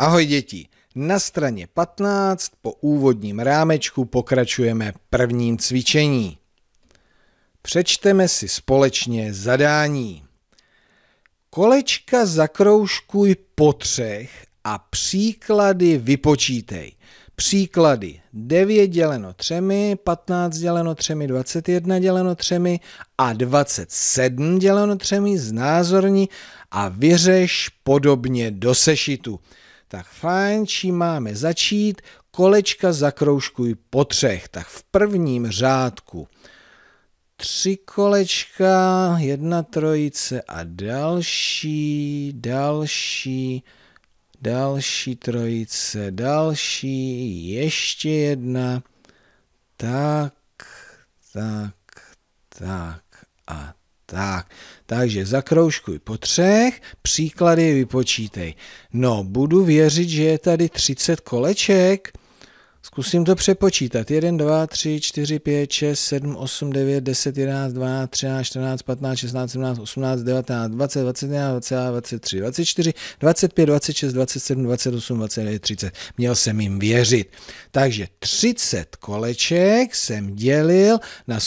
Ahoj děti, na straně 15 po úvodním rámečku pokračujeme prvním cvičení. Přečteme si společně zadání. Kolečka zakroužkuj po třech a příklady vypočítej. Příklady 9 děleno 3, 15 děleno 3, 21 děleno 3 a 27 děleno 3 znázorní a vyřeš podobně do sešitu tak fajn, čím máme začít, kolečka zakroužkuj po třech, tak v prvním řádku tři kolečka, jedna trojice a další, další, další trojice, další, ještě jedna, tak, tak, tak a tak, takže zakroužkuj po třech, příklady vypočítej. No, budu věřit, že je tady 30 koleček. Zkusím to přepočítat. 1, 2, 3, 4, 5, 6, 7, 8, 9, 10, 11, 12, 13, 14, 15, 16, 17, 18, 19, 20, 21, 22, 23, 24, 25, 26, 27, 28, 29, 30. Měl jsem jim věřit. Takže 30 koleček jsem dělil na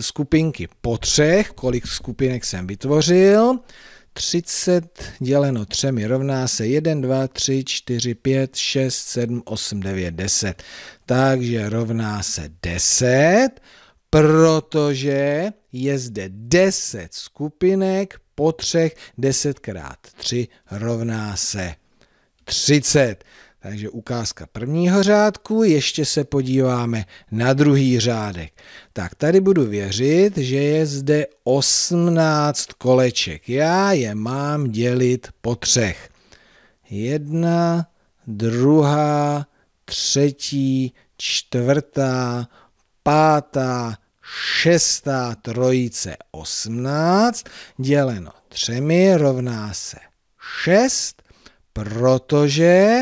skupinky po třech, kolik skupinek jsem vytvořil. 30 děleno 3 rovná se 1, 2, 3, 4, 5, 6, 7, 8, 9, 10. Takže rovná se 10, protože je zde 10 skupinek po třech, 10 krát 3 rovná se 30. Takže ukázka prvního řádku, ještě se podíváme na druhý řádek. Tak tady budu věřit, že je zde 18 koleček. Já je mám dělit po třech. Jedna, druhá, třetí, čtvrtá, pátá, šestá trojice 18 děleno třemi rovná se 6, protože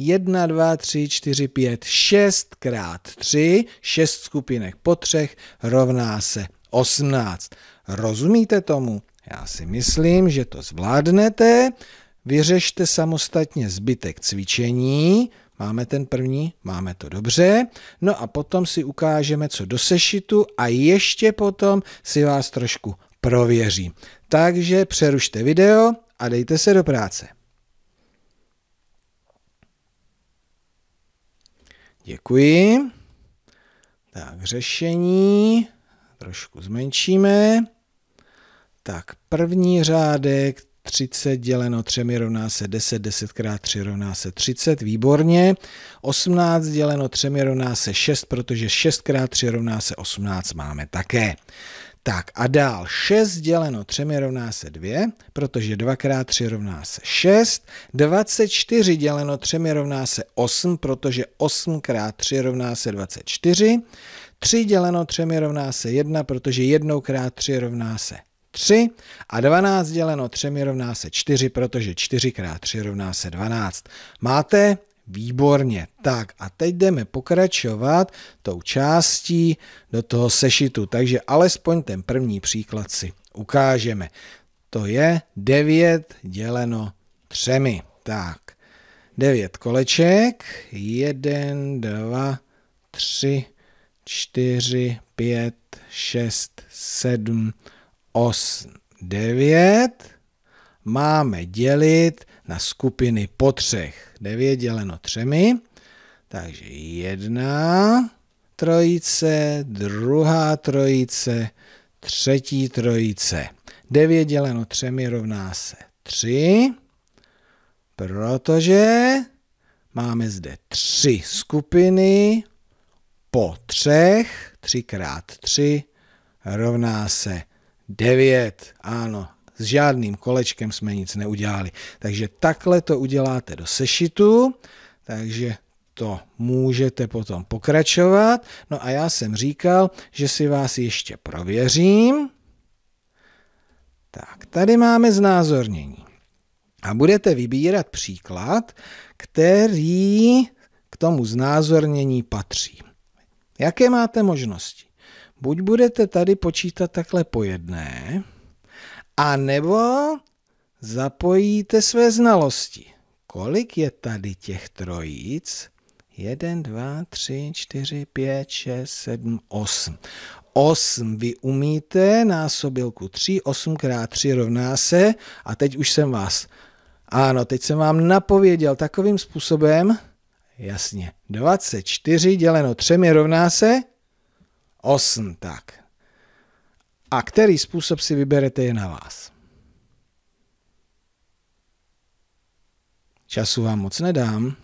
1, 2, 3, 4, 5, 6 krát 3, 6 skupinek po třech rovná se 18. Rozumíte tomu? Já si myslím, že to zvládnete. Vyřešte samostatně zbytek cvičení. Máme ten první, máme to dobře. No a potom si ukážeme, co do sešitu a ještě potom si vás trošku prověřím. Takže přerušte video a dejte se do práce. Děkuji. Tak, řešení trošku zmenšíme. Tak, první řádek 30 děleno 3 rovná se 10, 10 krát 3 rovná se 30, výborně. 18 děleno 3 rovná se 6, protože 6 krát 3 rovná se 18 máme také. Tak a dál 6 děleno 3 rovná se 2, protože 2 x 3 rovná se 6. 24 děleno 3 rovná se 8, protože 8 x 3 rovná se 24. 3 děleno 3 rovná se 1, protože 1 x 3 rovná se 3 a 12 děleno 3 rovná se 4, protože 4 x 3 rovná se 12. Máte Výborně. Tak a teď jdeme pokračovat tou částí do toho sešitu. Takže alespoň ten první příklad si ukážeme. To je 9 děleno 3. Tak, 9 koleček, 1, 2, 3, 4, 5, 6, 7, 8, 9. Máme dělit na skupiny po třech. 9 děleno třemi, takže jedna trojice, druhá trojice, třetí trojice. 9 děleno třemi rovná se 3, protože máme zde tři skupiny po třech, 3 krát 3 rovná se 9. Ano, s žádným kolečkem jsme nic neudělali. Takže takhle to uděláte do sešitu, takže to můžete potom pokračovat. No a já jsem říkal, že si vás ještě prověřím. Tak, tady máme znázornění. A budete vybírat příklad, který k tomu znázornění patří. Jaké máte možnosti? Buď budete tady počítat takhle po jedné, a nebo zapojíte své znalosti. Kolik je tady těch trojíc? 1, 2, 3, 4, 5, 6, 7, 8. 8 vy umíte, násobilku 3, 8 x 3 rovná se a teď už jsem vás. Ano, teď jsem vám napověděl takovým způsobem, jasně, 24 děleno 3 rovná se 8, tak a který způsob si vyberete je na vás. Času vám moc nedám.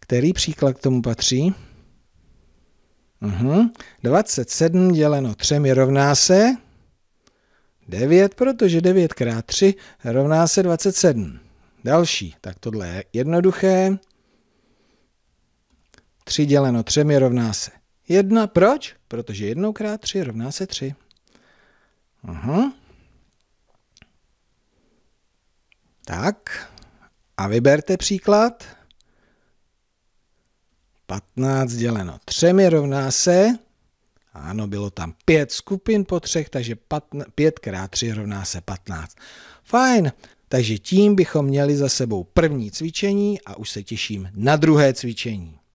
Který příklad k tomu patří? Uhum. 27 děleno 3 rovná se 9, protože 9 krát 3 rovná se 27. Další, tak tohle je jednoduché. 3 děleno 3 rovná se 1. Proč? Protože 1 krát 3 rovná se 3. Aha. Mhm. Tak. A vyberte příklad. 15 děleno 3 rovná se, ano, bylo tam pět skupin po třech, takže 5 krát 3 rovná se 15. Fajn, takže tím bychom měli za sebou první cvičení a už se těším na druhé cvičení.